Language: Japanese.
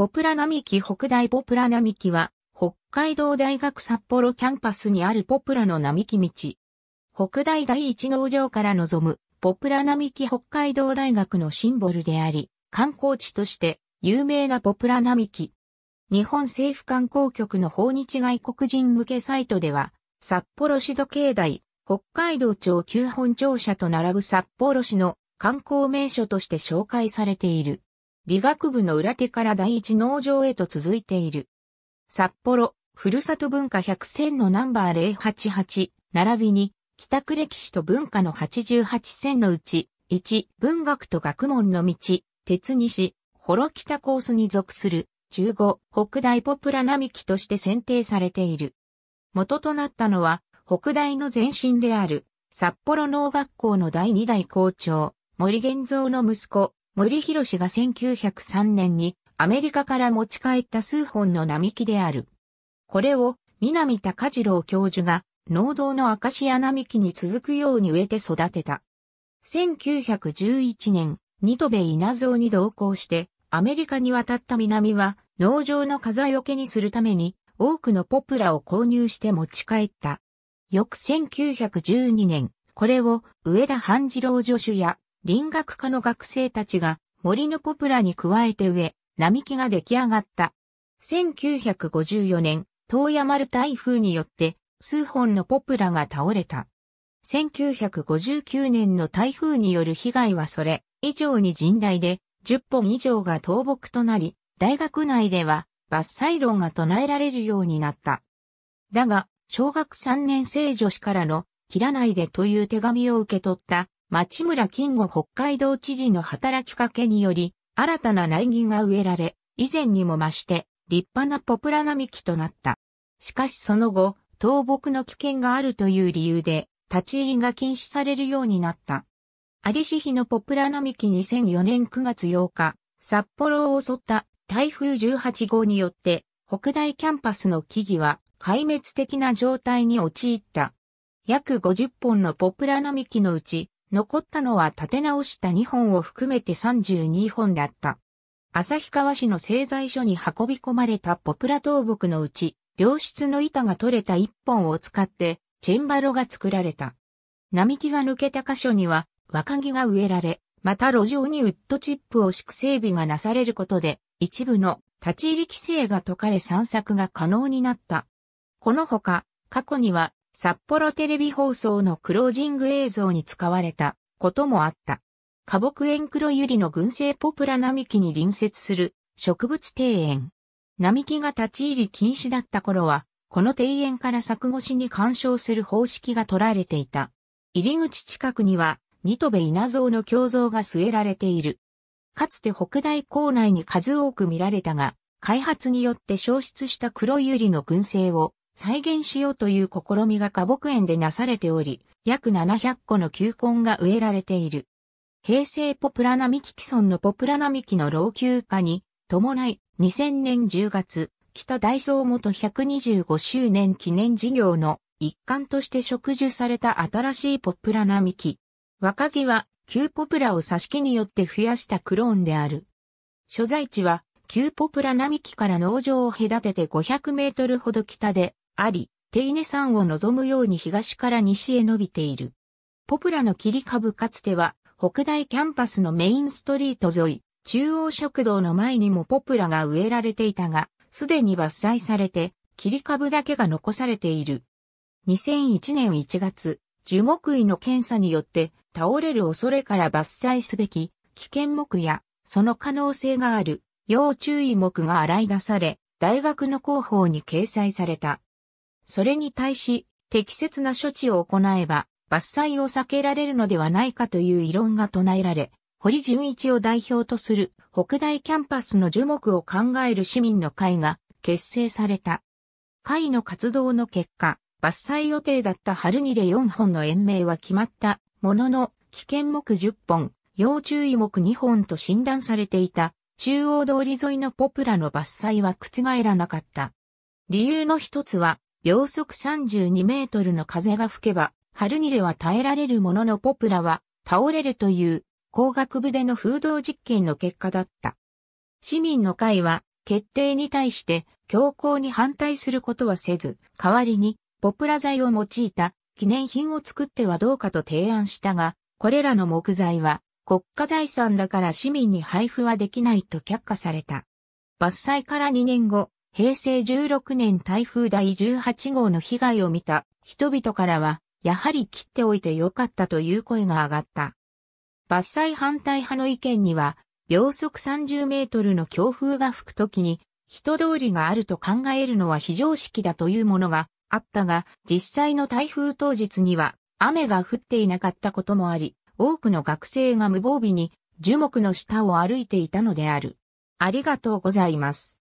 ポプラ並木北大ポプラ並木は、北海道大学札幌キャンパスにあるポプラの並木道。北大第一農場から望む、ポプラ並木北海道大学のシンボルであり、観光地として有名なポプラ並木。日本政府観光局の訪日外国人向けサイトでは、札幌市時計台、北海道庁旧本庁舎と並ぶ札幌市の観光名所として紹介されている。理学部の裏手から第一農場へと続いている。札幌、ふるさと文化100選のナンバー088、並びに、帰宅歴史と文化の88選のうち、1、文学と学問の道、鉄西、幌北コースに属する、15、北大ポプラ並木として選定されている。元となったのは、北大の前身である、札幌農学校の第2代校長、森玄造の息子、森博氏が1903年にアメリカから持ち帰った数本の並木である。これを南高次郎教授が農道のアカシア並木に続くように植えて育てた。1911年、ニトベ稲造に同行してアメリカに渡った南は農場の風よけにするために多くのポプラを購入して持ち帰った。翌1912年、これを上田半次郎助手や林学科の学生たちが森のポプラに加えて植え、並木が出来上がった。1954年、東山る台風によって数本のポプラが倒れた。1959年の台風による被害はそれ以上に甚大で、10本以上が倒木となり、大学内では伐採論が唱えられるようになった。だが、小学3年生女子からの、切らないでという手紙を受け取った町村金吾北海道知事の働きかけにより、新たな苗木が植えられ、以前にも増して、立派なポプラ並木となった。しかしその後、倒木の危険があるという理由で、立ち入りが禁止されるようになった。ありし日のポプラ並木2004年9月8日、札幌を襲った台風18号によって、北大キャンパスの木々は壊滅的な状態に陥った。約50本のポプラ並木のうち残ったのは立て直した2本を含めて32本だった。旭川市の製材所に運び込まれたポプラ倒木のうち、良質の板が取れた1本を使って、チェンバロが作られた。並木が抜けた箇所には、若木が植えられ、また路上にウッドチップを敷く整備がなされることで、一部の立ち入り規制が解かれ散策が可能になった。このほか、過去には札幌テレビ放送のクロージング映像に使われたこともあった。花木園黒百合の群生ポプラ並木に隣接する植物庭園。並木が立ち入り禁止だった頃は、この庭園から柵越しに干渉する方式が取られていた。入り口近くには、ニトベ稲造の胸像が据えられている。かつて北大校内に数多く見られたが、開発によって消失した黒百合の群生を再現しようという試みが花木園でなされており、約700個の球根が植えられている。平成ポプラ並木既存のポプラ並木の老朽化に伴い2000年10月、北大層元125周年記念事業の一環として植樹された新しいポプラ並木。若木は旧ポプラを挿し木によって増やしたクローンである。所在地は旧ポプラ並木から農場を隔てて500メートルほど北であり、テイネ山を望むように東から西へ伸びている。ポプラの切り株かつては、北大キャンパスのメインストリート沿い、中央食堂の前にもポプラが植えられていたが、すでに伐採されて、切り株だけが残されている。2001年1月、樹木医の検査によって倒れる恐れから伐採すべき危険木やその可能性がある要注意木が洗い出され大学の広報に掲載された。それに対し、適切な処置を行えば、伐採を避けられるのではないかという異論が唱えられ、堀淳一を代表とする北大キャンパスの樹木を考える市民の会が結成された。会の活動の結果、伐採予定だった春にレ4本の延命は決まったものの、危険木10本、要注意木2本と診断されていた中央通り沿いのポプラの伐採は覆らなかった。理由の一つは、秒速32メートルの風が吹けば、春にでは耐えられるもののポプラは倒れるという工学部での風洞実験の結果だった。市民の会は決定に対して強硬に反対することはせず、代わりにポプラ材を用いた記念品を作ってはどうかと提案したが、これらの木材は国家財産だから市民に配布はできないと却下された。伐採から2年後、平成16年台風第18号の被害を見た人々からは、やはり切っておいてよかったという声が上がった。伐採反対派の意見には、秒速30メートルの強風が吹くときに、人通りがあると考えるのは非常識だというものがあったが、実際の台風当日には雨が降っていなかったこともあり、多くの学生が無防備に樹木の下を歩いていたのである。ありがとうございます。